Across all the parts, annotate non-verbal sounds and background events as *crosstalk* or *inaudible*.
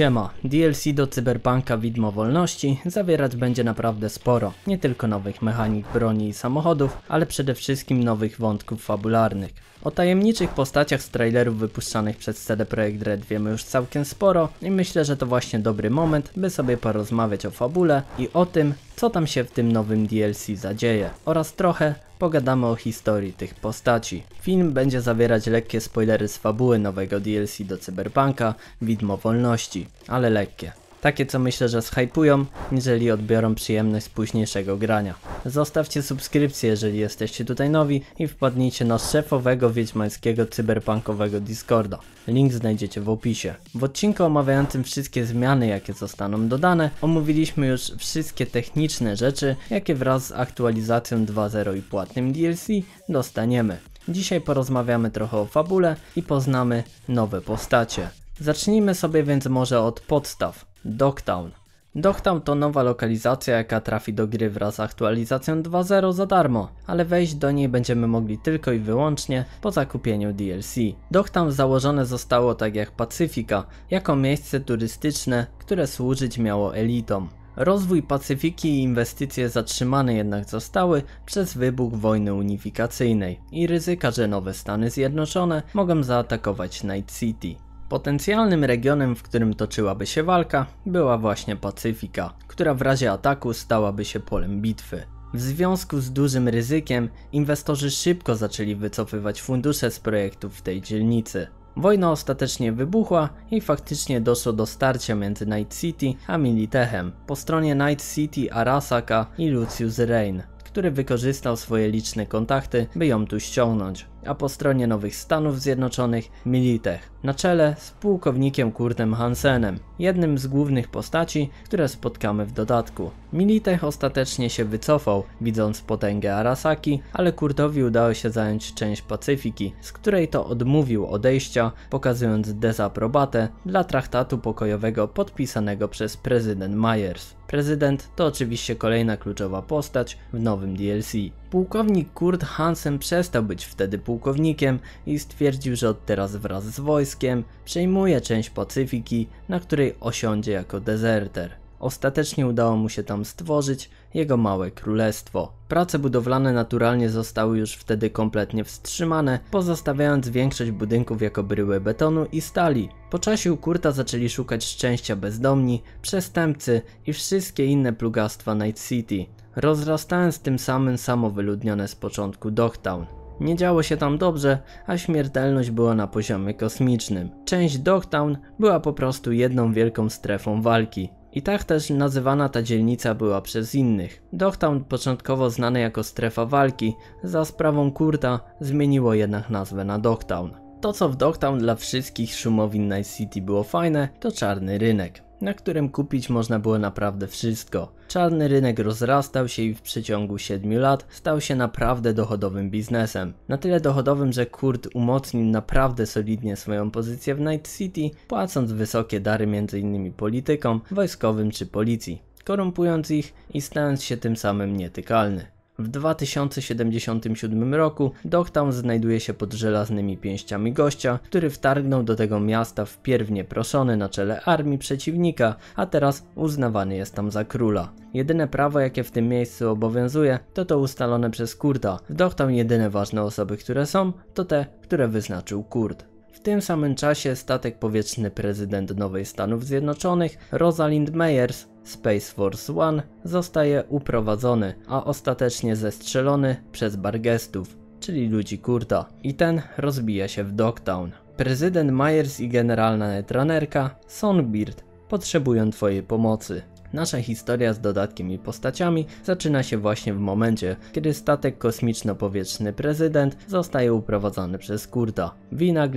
Siema, DLC do Cyberpunka Widmo Wolności zawierać będzie naprawdę sporo, nie tylko nowych mechanik broni i samochodów, ale przede wszystkim nowych wątków fabularnych. O tajemniczych postaciach z trailerów wypuszczanych przez CD Projekt Red wiemy już całkiem sporo i myślę, że to właśnie dobry moment, by sobie porozmawiać o fabule i o tym, co tam się w tym nowym DLC zadzieje oraz trochę pogadamy o historii tych postaci. Film będzie zawierać lekkie spoilery z fabuły nowego DLC do Cyberpunka, Widmo Wolności, ale lekkie. Takie co myślę, że zhypują, jeżeli odbiorą przyjemność z późniejszego grania. Zostawcie subskrypcję, jeżeli jesteście tutaj nowi i wpadnijcie na szefowego wiedźmańskiego cyberpunkowego Discorda. Link znajdziecie w opisie. W odcinku omawiającym wszystkie zmiany, jakie zostaną dodane, omówiliśmy już wszystkie techniczne rzeczy, jakie wraz z aktualizacją 2.0 i płatnym DLC dostaniemy. Dzisiaj porozmawiamy trochę o fabule i poznamy nowe postacie. Zacznijmy sobie więc może od podstaw. Dogtown. Dogtown to nowa lokalizacja, jaka trafi do gry wraz z aktualizacją 2.0 za darmo, ale wejść do niej będziemy mogli tylko i wyłącznie po zakupieniu DLC. Dogtown założone zostało tak jak Pacyfika, jako miejsce turystyczne, które służyć miało elitom. Rozwój Pacyfiki i inwestycje zatrzymane jednak zostały przez wybuch wojny unifikacyjnej i ryzyka, że nowe Stany Zjednoczone mogą zaatakować Night City. Potencjalnym regionem, w którym toczyłaby się walka, była właśnie Pacyfika, która w razie ataku stałaby się polem bitwy. W związku z dużym ryzykiem, inwestorzy szybko zaczęli wycofywać fundusze z projektów w tej dzielnicy. Wojna ostatecznie wybuchła i faktycznie doszło do starcia między Night City a Militechem po stronie Night City Arasaka i Lucius Rain, który wykorzystał swoje liczne kontakty, by ją tu ściągnąć a po stronie Nowych Stanów Zjednoczonych Militech, na czele z pułkownikiem Kurtem Hansenem, jednym z głównych postaci, które spotkamy w dodatku. Militech ostatecznie się wycofał, widząc potęgę Arasaki, ale Kurtowi udało się zająć część Pacyfiki, z której to odmówił odejścia, pokazując dezaprobatę dla traktatu pokojowego podpisanego przez prezydent Myers. Prezydent to oczywiście kolejna kluczowa postać w nowym DLC. Pułkownik Kurt Hansen przestał być wtedy pułkownikiem i stwierdził, że od teraz wraz z wojskiem przejmuje część Pacyfiki, na której osiądzie jako dezerter. Ostatecznie udało mu się tam stworzyć jego małe królestwo. Prace budowlane naturalnie zostały już wtedy kompletnie wstrzymane, pozostawiając większość budynków jako bryły betonu i stali. Po czasie u Kurta zaczęli szukać szczęścia bezdomni, przestępcy i wszystkie inne plugastwa Night City rozrastając tym samym samowyludnione z początku Dogtown. Nie działo się tam dobrze, a śmiertelność była na poziomie kosmicznym. Część Dogtown była po prostu jedną wielką strefą walki. I tak też nazywana ta dzielnica była przez innych. Dogtown, początkowo znany jako strefa walki, za sprawą Kurta zmieniło jednak nazwę na Dogtown. To co w Dogtown dla wszystkich szumowin Night City było fajne, to czarny rynek na którym kupić można było naprawdę wszystko. Czarny rynek rozrastał się i w przeciągu 7 lat stał się naprawdę dochodowym biznesem. Na tyle dochodowym, że Kurt umocnił naprawdę solidnie swoją pozycję w Night City, płacąc wysokie dary m.in. politykom, wojskowym czy policji, korumpując ich i stając się tym samym nietykalny. W 2077 roku Dogtown znajduje się pod żelaznymi pięściami gościa, który wtargnął do tego miasta w pierwnie proszony na czele armii przeciwnika, a teraz uznawany jest tam za króla. Jedyne prawo jakie w tym miejscu obowiązuje to to ustalone przez Kurta. W Dogtown jedyne ważne osoby które są to te, które wyznaczył Kurt. W tym samym czasie statek powietrzny prezydent Nowej Stanów Zjednoczonych, Rosalind Meyers, Space Force One zostaje uprowadzony, a ostatecznie zestrzelony przez Bargestów, czyli ludzi Kurta, i ten rozbija się w Dogtown. Prezydent Myers i generalna netranerka Sonbeard potrzebują Twojej pomocy. Nasza historia z dodatkiem i postaciami zaczyna się właśnie w momencie, kiedy statek kosmiczno-powietrzny prezydent zostaje uprowadzony przez Kurda. Wina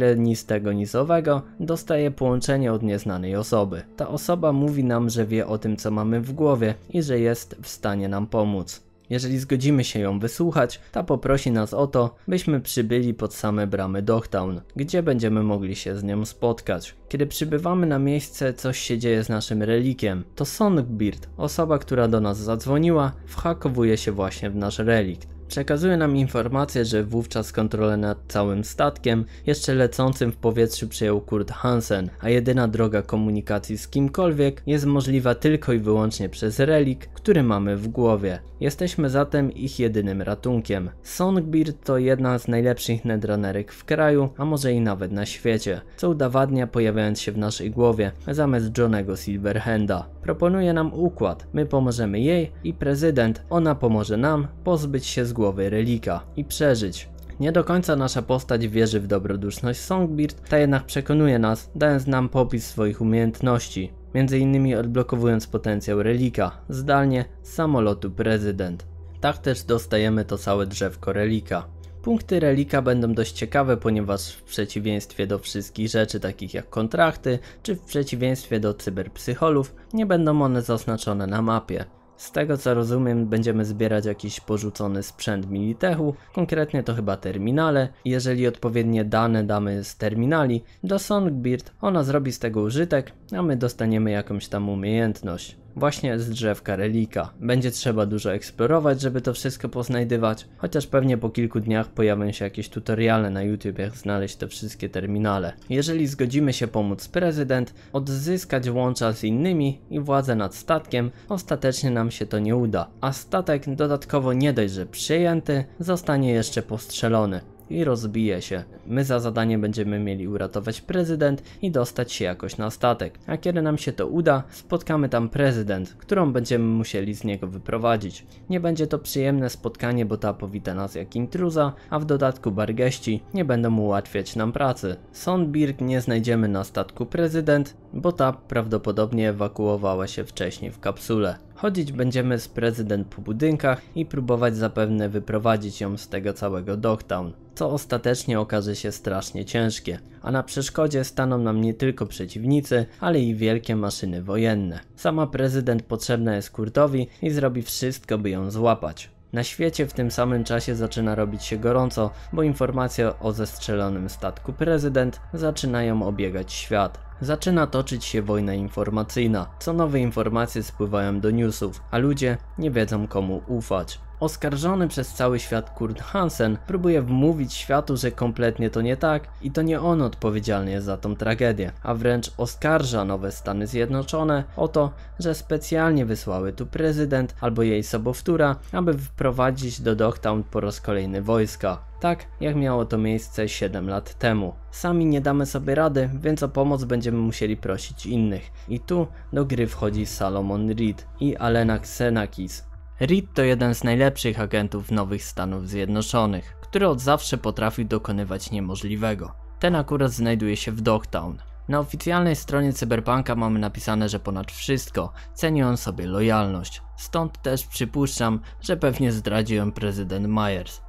tego nizowego dostaje połączenie od nieznanej osoby. Ta osoba mówi nam, że wie o tym co mamy w głowie i że jest w stanie nam pomóc. Jeżeli zgodzimy się ją wysłuchać, ta poprosi nas o to, byśmy przybyli pod same bramy Dogtown, gdzie będziemy mogli się z nią spotkać. Kiedy przybywamy na miejsce, coś się dzieje z naszym relikiem. To Songbeard, osoba, która do nas zadzwoniła, whakowuje się właśnie w nasz relikt. Przekazuje nam informację, że wówczas kontrolę nad całym statkiem jeszcze lecącym w powietrzu przejął Kurt Hansen, a jedyna droga komunikacji z kimkolwiek jest możliwa tylko i wyłącznie przez relik, który mamy w głowie. Jesteśmy zatem ich jedynym ratunkiem. Songbird to jedna z najlepszych netrunnerek w kraju, a może i nawet na świecie, co udowadnia pojawiając się w naszej głowie zamiast Johnego Silverhanda. Proponuje nam układ, my pomożemy jej i prezydent, ona pomoże nam pozbyć się z głowy głowy relika i przeżyć. Nie do końca nasza postać wierzy w dobroduszność Songbird, ta jednak przekonuje nas, dając nam popis swoich umiejętności, m.in. odblokowując potencjał relika, zdalnie z samolotu prezydent. Tak też dostajemy to całe drzewko relika. Punkty relika będą dość ciekawe, ponieważ w przeciwieństwie do wszystkich rzeczy takich jak kontrakty, czy w przeciwieństwie do cyberpsycholów, nie będą one zaznaczone na mapie. Z tego co rozumiem będziemy zbierać jakiś porzucony sprzęt Militechu, konkretnie to chyba terminale. Jeżeli odpowiednie dane damy z terminali do Songbeard, ona zrobi z tego użytek a my dostaniemy jakąś tam umiejętność. Właśnie z drzewka relika. Będzie trzeba dużo eksplorować, żeby to wszystko poznajdywać, chociaż pewnie po kilku dniach pojawią się jakieś tutoriale na YouTube, jak znaleźć te wszystkie terminale. Jeżeli zgodzimy się pomóc prezydent, odzyskać łącza z innymi i władzę nad statkiem, ostatecznie nam się to nie uda, a statek dodatkowo nie dość, że przyjęty, zostanie jeszcze postrzelony i rozbije się. My za zadanie będziemy mieli uratować prezydent i dostać się jakoś na statek. A kiedy nam się to uda, spotkamy tam prezydent, którą będziemy musieli z niego wyprowadzić. Nie będzie to przyjemne spotkanie, bo ta powita nas jak intruza, a w dodatku bargeści nie będą ułatwiać nam pracy. Sonbirg nie znajdziemy na statku prezydent, bo ta prawdopodobnie ewakuowała się wcześniej w kapsule. Chodzić będziemy z prezydent po budynkach i próbować zapewne wyprowadzić ją z tego całego Dogtown, co ostatecznie okaże się strasznie ciężkie, a na przeszkodzie staną nam nie tylko przeciwnicy, ale i wielkie maszyny wojenne. Sama prezydent potrzebna jest Kurtowi i zrobi wszystko by ją złapać. Na świecie w tym samym czasie zaczyna robić się gorąco, bo informacje o zestrzelonym statku prezydent zaczynają obiegać świat. Zaczyna toczyć się wojna informacyjna, co nowe informacje spływają do newsów, a ludzie nie wiedzą komu ufać. Oskarżony przez cały świat Kurt Hansen próbuje wmówić światu, że kompletnie to nie tak i to nie on odpowiedzialny jest za tą tragedię, a wręcz oskarża nowe Stany Zjednoczone o to, że specjalnie wysłały tu prezydent albo jej sobowtóra, aby wprowadzić do Dogtown po raz kolejny wojska tak jak miało to miejsce 7 lat temu. Sami nie damy sobie rady, więc o pomoc będziemy musieli prosić innych. I tu do gry wchodzi Salomon Reed i Alena Xenakis, Reed to jeden z najlepszych agentów nowych Stanów Zjednoczonych, który od zawsze potrafił dokonywać niemożliwego. Ten akurat znajduje się w Dogtown. Na oficjalnej stronie Cyberpunka mamy napisane, że ponad wszystko ceni on sobie lojalność. Stąd też przypuszczam, że pewnie zdradził ją prezydent Myers.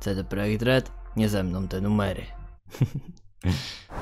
CD Projekt Red, nie ze mną te numery. *laughs* *laughs*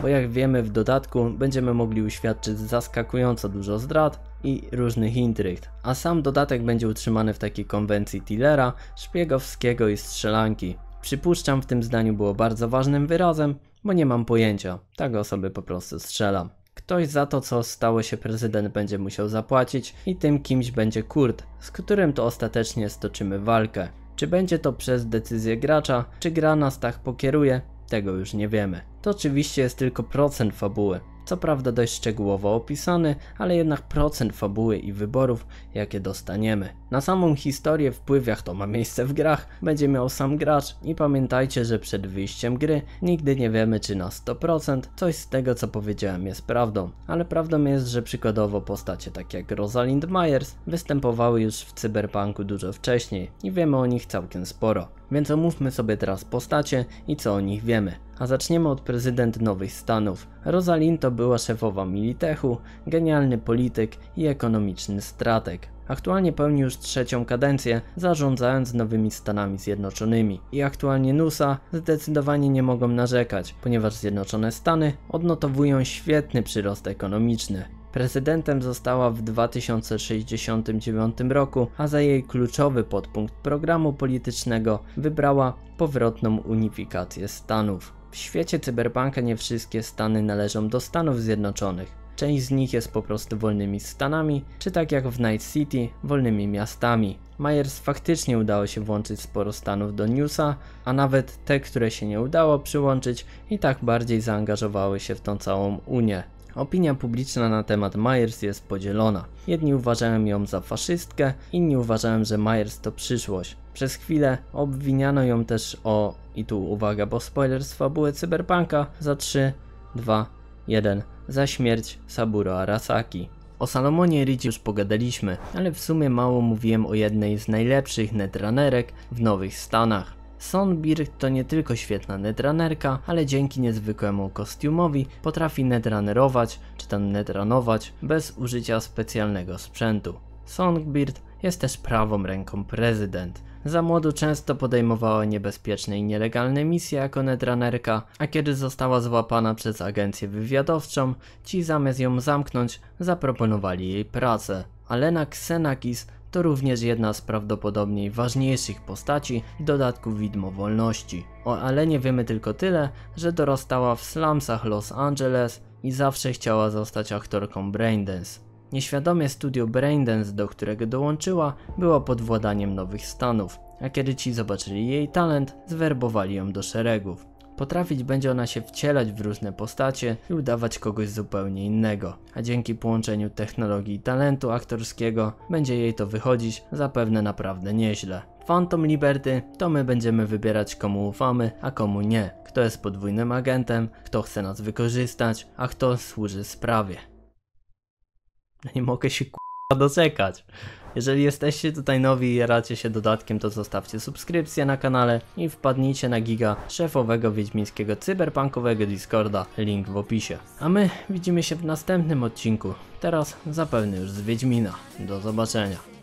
Bo jak wiemy w dodatku będziemy mogli uświadczyć zaskakująco dużo zdrad i różnych intryg, a sam dodatek będzie utrzymany w takiej konwencji Tillera, szpiegowskiego i strzelanki. Przypuszczam w tym zdaniu było bardzo ważnym wyrazem, bo nie mam pojęcia, tak osoby po prostu strzela. Ktoś za to, co stało się prezydent, będzie musiał zapłacić i tym kimś będzie Kurt, z którym to ostatecznie stoczymy walkę. Czy będzie to przez decyzję gracza, czy gra nas tak pokieruje, tego już nie wiemy. To oczywiście jest tylko procent fabuły. Co prawda dość szczegółowo opisany, ale jednak procent fabuły i wyborów, jakie dostaniemy. Na samą historię wpływ, jak to ma miejsce w grach, będzie miał sam gracz i pamiętajcie, że przed wyjściem gry nigdy nie wiemy czy na 100% coś z tego co powiedziałem jest prawdą, ale prawdą jest, że przykładowo postacie takie jak Rosalind Myers występowały już w cyberpunku dużo wcześniej i wiemy o nich całkiem sporo. Więc omówmy sobie teraz postacie i co o nich wiemy. A zaczniemy od prezydent Nowych Stanów. Rosalind to była szefowa Militechu, genialny polityk i ekonomiczny strateg. Aktualnie pełni już trzecią kadencję, zarządzając nowymi Stanami Zjednoczonymi. I aktualnie NUSA zdecydowanie nie mogą narzekać, ponieważ Zjednoczone Stany odnotowują świetny przyrost ekonomiczny. Prezydentem została w 2069 roku, a za jej kluczowy podpunkt programu politycznego wybrała powrotną unifikację Stanów. W świecie cyberpunka nie wszystkie Stany należą do Stanów Zjednoczonych. Część z nich jest po prostu wolnymi stanami, czy tak jak w Night City, wolnymi miastami. Myers faktycznie udało się włączyć sporo stanów do Newsa, a nawet te, które się nie udało przyłączyć i tak bardziej zaangażowały się w tą całą Unię. Opinia publiczna na temat Myers jest podzielona. Jedni uważają ją za faszystkę, inni uważają, że Myers to przyszłość. Przez chwilę obwiniano ją też o, i tu uwaga, bo spoiler z fabuły Cyberpunka za 3, 2, 1, za śmierć Saburo Arasaki. O Salomonie Ridge już pogadaliśmy, ale w sumie mało mówiłem o jednej z najlepszych netranerek w Nowych Stanach. Sonbird to nie tylko świetna netrunnerka, ale dzięki niezwykłemu kostiumowi potrafi netrunnerować czy tam netranować bez użycia specjalnego sprzętu. Songbird jest też prawą ręką prezydent. Za młodu często podejmowała niebezpieczne i nielegalne misje jako netrunnerka, a kiedy została złapana przez agencję wywiadowczą, ci zamiast ją zamknąć, zaproponowali jej pracę. Alena Ksenakis to również jedna z prawdopodobnie ważniejszych postaci i dodatku widmo wolności. O Alenie wiemy tylko tyle, że dorastała w slumsach Los Angeles i zawsze chciała zostać aktorką Braindance. Nieświadomie studio Braindance, do którego dołączyła, było pod władaniem nowych stanów, a kiedy ci zobaczyli jej talent, zwerbowali ją do szeregów. Potrafić będzie ona się wcielać w różne postacie i udawać kogoś zupełnie innego, a dzięki połączeniu technologii i talentu aktorskiego będzie jej to wychodzić zapewne naprawdę nieźle. Phantom Liberty to my będziemy wybierać komu ufamy, a komu nie, kto jest podwójnym agentem, kto chce nas wykorzystać, a kto służy sprawie. Nie mogę się doczekać. Jeżeli jesteście tutaj nowi i racie się dodatkiem, to zostawcie subskrypcję na kanale i wpadnijcie na giga szefowego wiedźmińskiego cyberpunkowego Discorda, link w opisie. A my widzimy się w następnym odcinku, teraz zapewne już z Wiedźmina. Do zobaczenia.